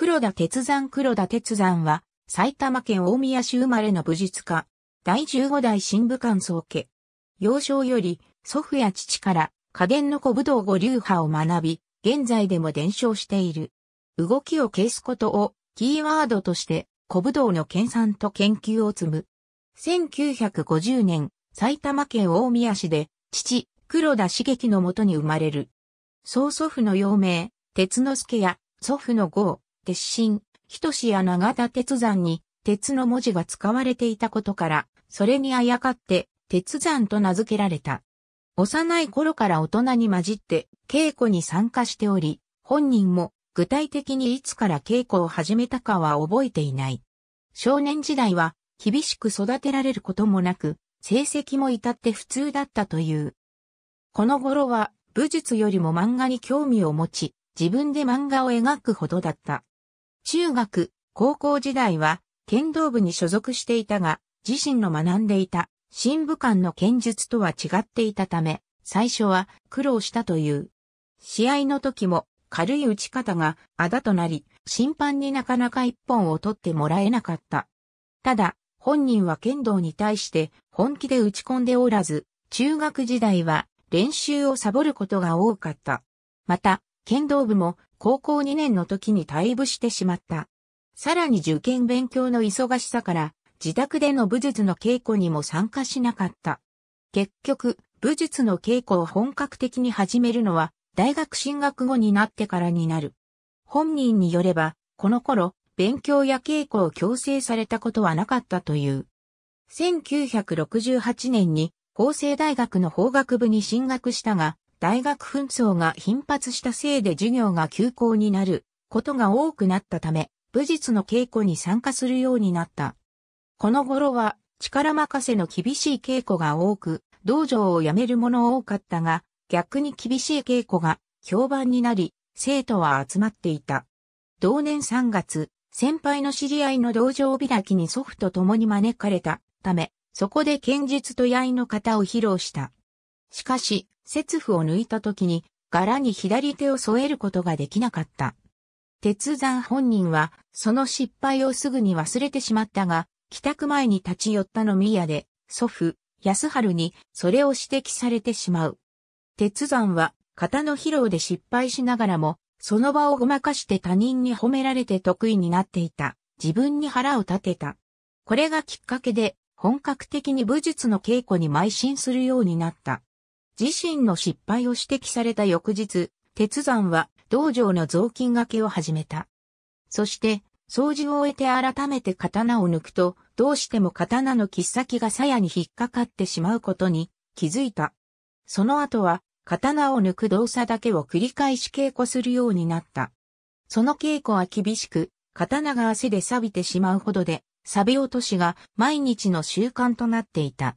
黒田鉄山黒田鉄山は、埼玉県大宮市生まれの武術家、第15代新武官宗家。幼少より、祖父や父から、家電の古武道五流派を学び、現在でも伝承している。動きを消すことを、キーワードとして、古武道の研鑽と研究を積む。1950年、埼玉県大宮市で、父、黒田茂樹のもとに生まれる。曽祖父の幼名、鉄之助や、祖父の郷、鉄心、と志や長田鉄山に、鉄の文字が使われていたことから、それにあやかって、鉄山と名付けられた。幼い頃から大人に混じって、稽古に参加しており、本人も、具体的にいつから稽古を始めたかは覚えていない。少年時代は、厳しく育てられることもなく、成績も至って普通だったという。この頃は、武術よりも漫画に興味を持ち、自分で漫画を描くほどだった。中学、高校時代は剣道部に所属していたが、自身の学んでいた新武官の剣術とは違っていたため、最初は苦労したという。試合の時も軽い打ち方があだとなり、審判になかなか一本を取ってもらえなかった。ただ、本人は剣道に対して本気で打ち込んでおらず、中学時代は練習をサボることが多かった。また、剣道部も高校2年の時に退部してしまった。さらに受験勉強の忙しさから、自宅での武術の稽古にも参加しなかった。結局、武術の稽古を本格的に始めるのは、大学進学後になってからになる。本人によれば、この頃、勉強や稽古を強制されたことはなかったという。1968年に法政大学の法学部に進学したが、大学紛争が頻発したせいで授業が休校になることが多くなったため、武術の稽古に参加するようになった。この頃は力任せの厳しい稽古が多く、道場を辞める者多かったが、逆に厳しい稽古が評判になり、生徒は集まっていた。同年3月、先輩の知り合いの道場開きに祖父と共に招かれたため、そこで剣術と刃の型を披露した。しかし、節符を抜いた時に、柄に左手を添えることができなかった。鉄山本人は、その失敗をすぐに忘れてしまったが、帰宅前に立ち寄ったのみ屋で、祖父、安春に、それを指摘されてしまう。鉄山は、型の疲労で失敗しながらも、その場をごまかして他人に褒められて得意になっていた。自分に腹を立てた。これがきっかけで、本格的に武術の稽古に邁進するようになった。自身の失敗を指摘された翌日、鉄山は道場の雑巾掛けを始めた。そして、掃除を終えて改めて刀を抜くと、どうしても刀の切っ先が鞘に引っかかってしまうことに気づいた。その後は、刀を抜く動作だけを繰り返し稽古するようになった。その稽古は厳しく、刀が汗で錆びてしまうほどで、錆び落としが毎日の習慣となっていた。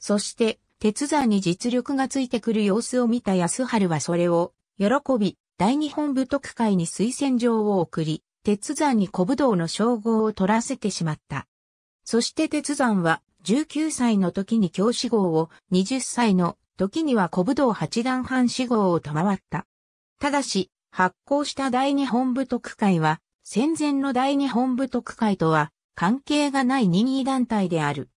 そして、鉄山に実力がついてくる様子を見た安春はそれを、喜び、大日本武徳会に推薦状を送り、鉄山に古武道の称号を取らせてしまった。そして鉄山は、19歳の時に教師号を、20歳の時には古武道八段半死号を賜った。ただし、発行した大日本部特会は、戦前の大日本部特会とは関係がない任意団体である。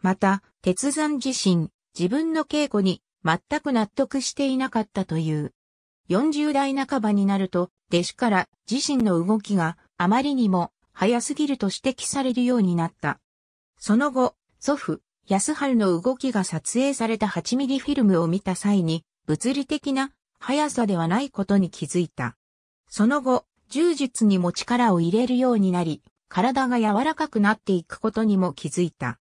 また、鉄山自身、自分の稽古に全く納得していなかったという。40代半ばになると、弟子から自身の動きがあまりにも早すぎると指摘されるようになった。その後、祖父、安春の動きが撮影された8ミリフィルムを見た際に、物理的な速さではないことに気づいた。その後、柔術にも力を入れるようになり、体が柔らかくなっていくことにも気づいた。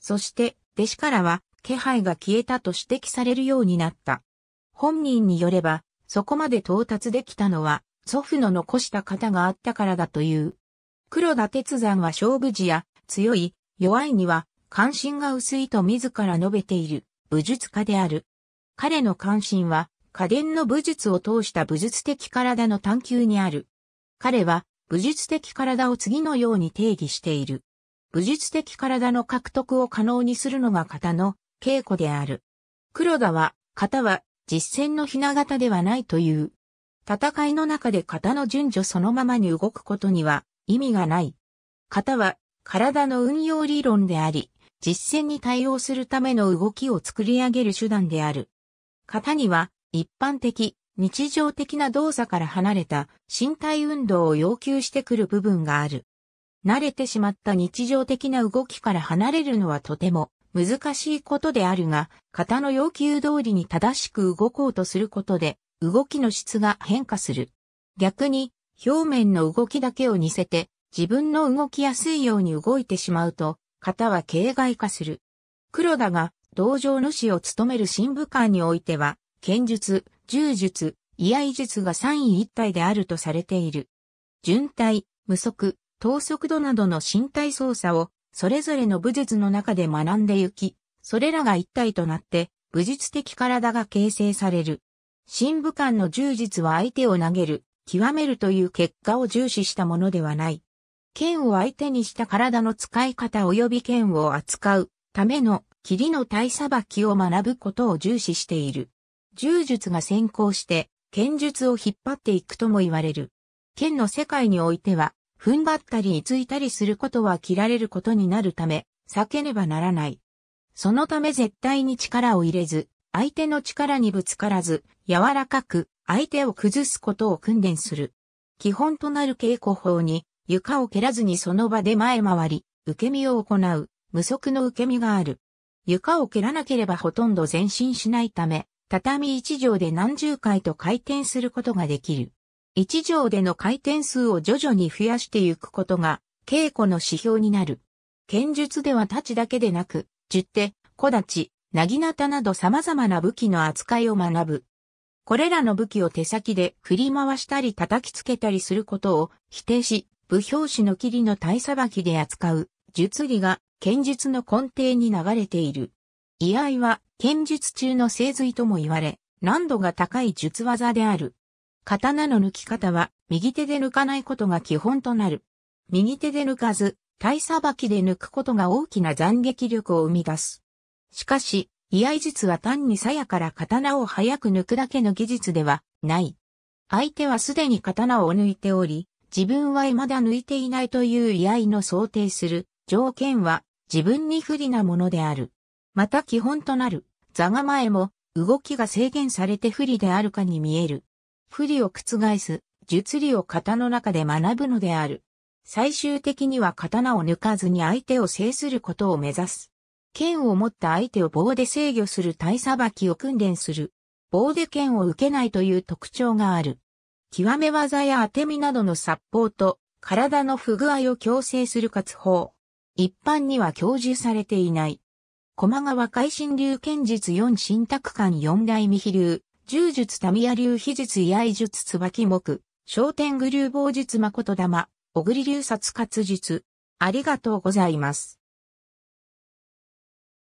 そして、弟子からは、気配が消えたと指摘されるようになった。本人によれば、そこまで到達できたのは、祖父の残した方があったからだという。黒田鉄山は勝負時や、強い、弱いには、関心が薄いと自ら述べている、武術家である。彼の関心は、家電の武術を通した武術的体の探求にある。彼は、武術的体を次のように定義している。武術的体の獲得を可能にするのが型の稽古である。黒田は、型は実戦のひな型ではないという。戦いの中で型の順序そのままに動くことには意味がない。型は体の運用理論であり、実践に対応するための動きを作り上げる手段である。型には一般的、日常的な動作から離れた身体運動を要求してくる部分がある。慣れてしまった日常的な動きから離れるのはとても難しいことであるが、型の要求通りに正しく動こうとすることで、動きの質が変化する。逆に、表面の動きだけを似せて、自分の動きやすいように動いてしまうと、型は形骸化する。黒田が、道場主を務める新武官においては、剣術、柔術、居合術が三位一体であるとされている。順体、無足、等速度などの身体操作をそれぞれの武術の中で学んでゆき、それらが一体となって、武術的体が形成される。新武官の柔術は相手を投げる、極めるという結果を重視したものではない。剣を相手にした体の使い方及び剣を扱うための霧の体裁きを学ぶことを重視している。柔術が先行して剣術を引っ張っていくとも言われる。剣の世界においては踏ん張ったり居ついたりすることは切られることになるため、避けねばならない。そのため絶対に力を入れず、相手の力にぶつからず、柔らかく相手を崩すことを訓練する。基本となる稽古法に、床を蹴らずにその場で前回り、受け身を行う、無足の受け身がある。床を蹴らなければほとんど前進しないため、畳一畳で何十回と回転することができる。一条での回転数を徐々に増やしていくことが、稽古の指標になる。剣術では太刀だけでなく、十手、小立、刀、なぎなたなど様々な武器の扱いを学ぶ。これらの武器を手先で振り回したり叩きつけたりすることを否定し、武表紙の霧の体さばきで扱う術理が剣術の根底に流れている。居合は剣術中の精髄とも言われ、難度が高い術技である。刀の抜き方は、右手で抜かないことが基本となる。右手で抜かず、体さばきで抜くことが大きな斬撃力を生み出す。しかし、居合術は単に鞘から刀を早く抜くだけの技術ではない。相手はすでに刀を抜いており、自分は未だ抜いていないという居合の想定する条件は自分に不利なものである。また基本となる座構えも動きが制限されて不利であるかに見える。不利を覆す、術理を型の中で学ぶのである。最終的には刀を抜かずに相手を制することを目指す。剣を持った相手を棒で制御する体さばきを訓練する。棒で剣を受けないという特徴がある。極め技や当て身などの殺法と体の不具合を強制する活法。一般には享受されていない。駒川海神流剣術4新卓館4代未飛流。柔術民谷流秘術居合術椿木、商店具流棒術誠玉、小栗流殺活術。ありがとうございます。